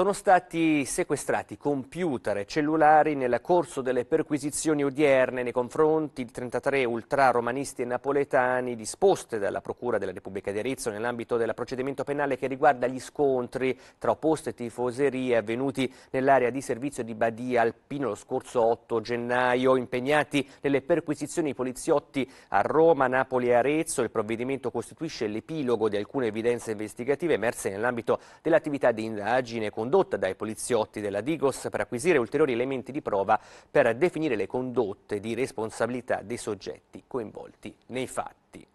Sono stati sequestrati computer e cellulari nel corso delle perquisizioni odierne nei confronti di 33 ultraromanisti e napoletani disposte dalla Procura della Repubblica di Arezzo nell'ambito del procedimento penale che riguarda gli scontri tra opposte tifoserie avvenuti nell'area di servizio di Badia Alpino lo scorso 8 gennaio. Impegnati nelle perquisizioni i poliziotti a Roma, Napoli e Arezzo, il provvedimento costituisce l'epilogo di alcune evidenze investigative emerse nell'ambito dell'attività di indagine condotta condotta dai poliziotti della Digos per acquisire ulteriori elementi di prova per definire le condotte di responsabilità dei soggetti coinvolti nei fatti.